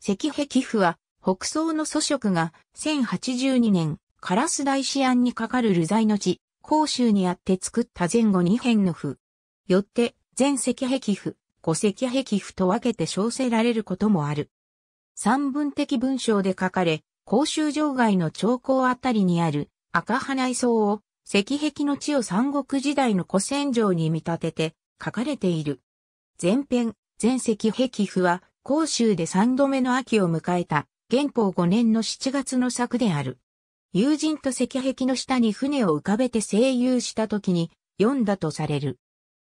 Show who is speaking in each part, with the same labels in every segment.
Speaker 1: 石壁譜は、北宋の祖職が、1082年、カラス大師案にかかる流罪の地、甲州にあって作った前後2編の譜。よって、全石壁譜、五石壁譜と分けて称せられることもある。三文的文章で書かれ、甲州城外の長江あたりにある赤花磯草を石壁の地を三国時代の古戦場に見立てて書かれている。前編、全石壁譜は甲州で三度目の秋を迎えた、元宝5年の7月の作である。友人と石壁の下に船を浮かべて声優した時に読んだとされる。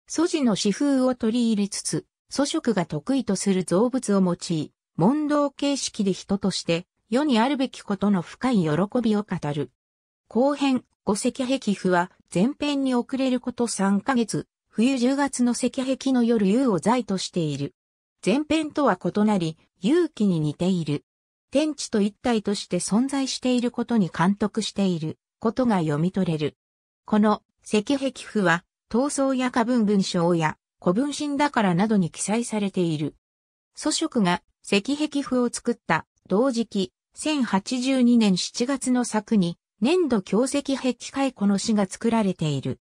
Speaker 1: 素地の詩風を取り入れつつ、祖食が得意とする造物を用い、問答形式で人として世にあるべきことの深い喜びを語る。後編、五石壁譜は前編に遅れること3ヶ月、冬10月の石壁の夜夕を在としている。前編とは異なり、勇気に似ている。天地と一体として存在していることに監督していることが読み取れる。この石壁譜は、闘争や過分文章や古文神だからなどに記載されている。祖職が石壁譜を作った同時期1082年7月の作に粘土強石壁解雇の詩が作られている。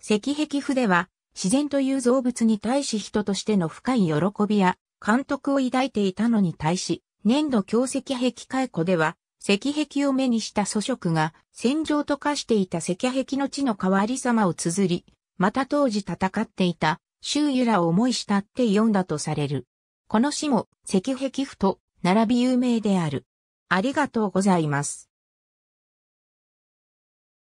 Speaker 1: 石壁譜では自然という造物に対し人としての深い喜びや、監督を抱いていたのに対し、粘土強石壁解雇では、石壁を目にした祖職が、戦場と化していた石壁の地の変わり様を綴り、また当時戦っていた、周遊らを思いしたって読んだとされる。この詩も、石壁譜と、並び有名である。ありがとうございます。